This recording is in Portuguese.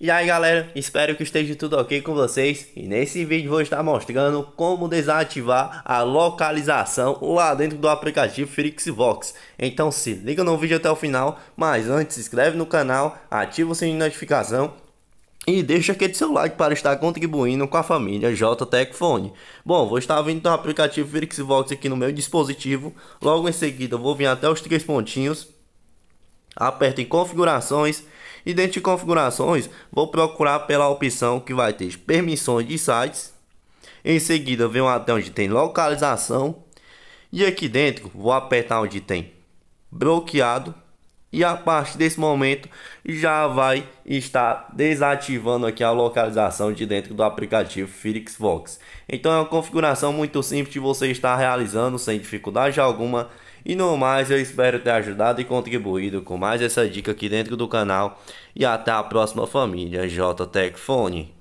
E aí galera, espero que esteja tudo ok com vocês e nesse vídeo vou estar mostrando como desativar a localização lá dentro do aplicativo Frixbox. Então se liga no vídeo até o final, mas antes se inscreve no canal, ativa o sininho de notificação e deixa aquele seu like para estar contribuindo com a família JTEC Phone. Bom, vou estar vindo do aplicativo Frixbox aqui no meu dispositivo, logo em seguida vou vir até os três pontinhos, aperto em configurações e dentro de configurações, vou procurar pela opção que vai ter permissões de sites. Em seguida, venho até onde tem localização. E aqui dentro, vou apertar onde tem bloqueado. E a partir desse momento, já vai estar desativando aqui a localização de dentro do aplicativo Firefox. Então é uma configuração muito simples de você estar realizando sem dificuldade alguma. E no mais, eu espero ter ajudado e contribuído com mais essa dica aqui dentro do canal. E até a próxima família, J Fone.